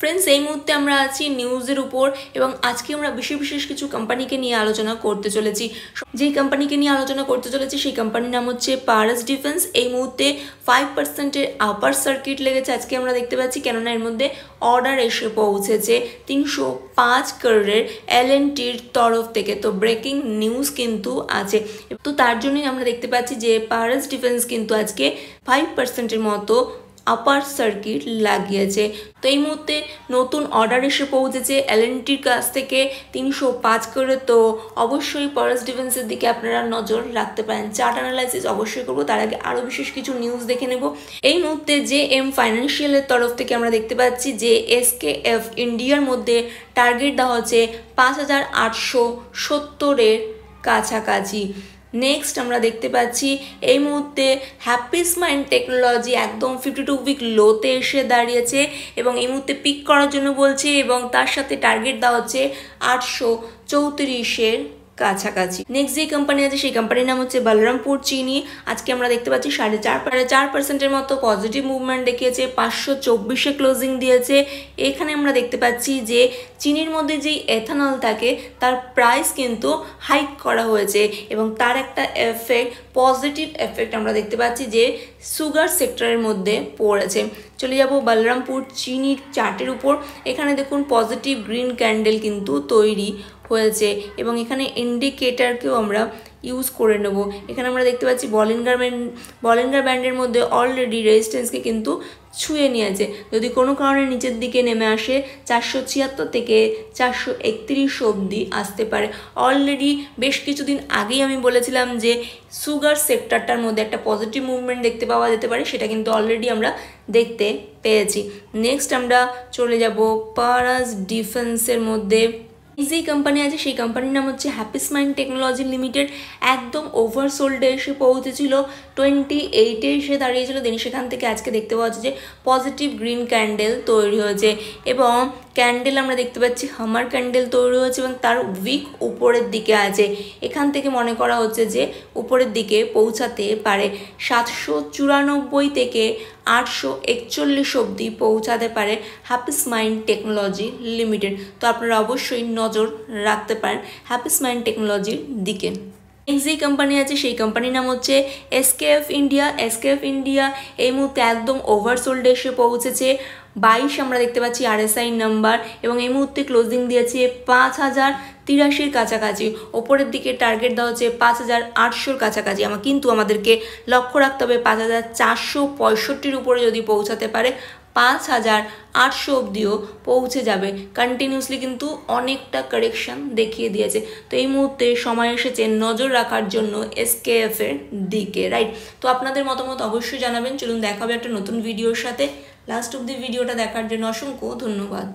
friends এই মুহূর্তে আমরা আছি নিউজের উপর এবং আজকে আমরা বিশেষ বিশেষ কিছু কোম্পানিকে নিয়ে আলোচনা করতে চলেছি যেই কোম্পানিকে নিয়ে আলোচনা করতে চলেছি সেই কোম্পানির নাম হচ্ছে পারাস ডিফেন্স এই মুহূর্তে ফাইভ পার্সেন্টের আপার সার্কিট লেগেছে আজকে আমরা দেখতে পাচ্ছি কেননা এর মধ্যে অর্ডার এসে পৌঁছেছে তিনশো পাঁচ করোড়ের এল এন টির তরফ থেকে তো ব্রেকিং নিউজ কিন্তু আছে তো তার জন্যই আমরা দেখতে পাচ্ছি যে পারাস ডিফেন্স কিন্তু আজকে ফাইভ পার্সেন্টের মতো আপার সার্কিট লাগিয়েছে তো এই মুহূর্তে নতুন অর্ডার এসে পৌঁছেছে এলএনটির কাছ থেকে তিনশো পাঁচ করে তো অবশ্যই পরাস ডিফেন্সের দিকে আপনারা নজর রাখতে পারেন চার্ট অ্যানালাইসিস অবশ্যই করবো তার আগে আরও বিশেষ কিছু নিউজ দেখে নেব এই মুহূর্তে যে এম ফাইন্যান্সিয়ালের তরফ থেকে আমরা দেখতে পাচ্ছি যে এসকে এফ ইন্ডিয়ার মধ্যে টার্গেট দেওয়া হচ্ছে পাঁচ হাজার আটশো সত্তরের কাছাকাছি নেক্সট আমরা দেখতে পাচ্ছি এই মুহূর্তে হ্যাপি স্মাইল টেকনোলজি একদম ফিফটি টু উইক লোতে এসে দাঁড়িয়েছে এবং এই মুহূর্তে পিক করার জন্য বলছে এবং তার সাথে টার্গেট দেওয়া হচ্ছে আটশো চৌত্রিশের কাছাকাছি নেক্সট যে কোম্পানি আছে সেই কোম্পানির নাম হচ্ছে বলরামপুর চিনি আজকে আমরা দেখতে পাচ্ছি সাড়ে চার সাড়ে চার পার্সেন্টের মতো পজিটিভ মুভমেন্ট দেখিয়েছে পাঁচশো চব্বিশে ক্লোজিং দিয়েছে এখানে আমরা দেখতে পাচ্ছি যে চিনির মধ্যে যেই এথানল থাকে তার প্রাইস কিন্তু হাইক করা হয়েছে এবং তার একটা এফেক্ট পজিটিভ এফেক্ট আমরা দেখতে পাচ্ছি যে সুগার সেক্টরের মধ্যে পড়েছে চলে যাব বলরামপুর চিনির চার্টের উপর এখানে দেখুন পজিটিভ গ্রিন ক্যান্ডেল কিন্তু তৈরি হয়েছে এবং এখানে ইন্ডিকেটারকেও আমরা ইউজ করে নেব এখানে আমরা দেখতে পাচ্ছি বলিনগার ব্যান্ড বলিনগার ব্যান্ডের মধ্যে অলরেডি রেজিস্ট্যান্সকে কিন্তু ছুঁয়ে নিয়েছে যদি কোনো কারণে নিচের দিকে নেমে আসে চারশো ছিয়াত্তর থেকে চারশো একত্রিশ অবধি আসতে পারে অলরেডি বেশ কিছুদিন আগেই আমি বলেছিলাম যে সুগার সেক্টরটার মধ্যে একটা পজিটিভ মুভমেন্ট দেখতে পাওয়া যেতে পারে সেটা কিন্তু অলরেডি আমরা দেখতে পেয়েছি নেক্সট আমরা চলে যাব পারাস ডিফেন্সের মধ্যে যেই কোম্পানি আছে সেই কোম্পানির নাম হচ্ছে হ্যাপি স্মাইল টেকনোলজি লিমিটেড একদম ওভারসোল্ডে এসে পৌঁছেছিল টোয়েন্টি এইটে এসে দাঁড়িয়েছিল দিন সেখান থেকে আজকে দেখতে পাওয়া যাচ্ছে যে পজিটিভ গ্রিন ক্যান্ডেল তৈরি হয়েছে এবং ক্যান্ডেল আমরা দেখতে পাচ্ছি হামার ক্যান্ডেল তৈরি হয়েছে এবং তার উইক উপরের দিকে আছে এখান থেকে মনে করা হচ্ছে যে উপরের দিকে পৌঁছাতে পারে সাতশো চুরানব্বই থেকে আটশো একচল্লিশ অব্দি পৌঁছাতে পারে হ্যাপিস মাইন্ড টেকনোলজি লিমিটেড তো আপনারা অবশ্যই নজর রাখতে পারেন হ্যাপিস মাইন্ড টেকনোলজির দিকে নেক্সট যেই কোম্পানি আছে সেই কোম্পানির নাম হচ্ছে এসকেএফ ইন্ডিয়া এসকেএফ ইন্ডিয়া এই মুহূর্তে একদম ওভারসোল্ডে এসে পৌঁছেছে বাইশ আমরা দেখতে পাচ্ছি আরএসআই নাম্বার এবং এই মুহূর্তে ক্লোজিং দিয়েছে পাঁচ হাজার তিরাশির কাছাকাছি ওপরের দিকে টার্গেট দেওয়া হচ্ছে পাঁচ হাজার আটশোর কাছাকাছি আমার কিন্তু আমাদেরকে লক্ষ্য রাখতে হবে পাঁচ হাজার চারশো পঁয়ষট্টির উপরে যদি পৌঁছাতে পারে পাঁচ হাজার আটশো অবধিও পৌঁছে যাবে কন্টিনিউসলি কিন্তু অনেকটা কারেকশান দেখিয়ে দিয়েছে তো এই মুহূর্তে সময় এসেছে নজর রাখার জন্য এসকেএফের দিকে রাইট তো আপনাদের মতামত অবশ্যই জানাবেন চলুন দেখাবে একটা নতুন ভিডিওর সাথে লাস্ট অব্দি ভিডিওটা দেখার জন্য অসংখ্য ধন্যবাদ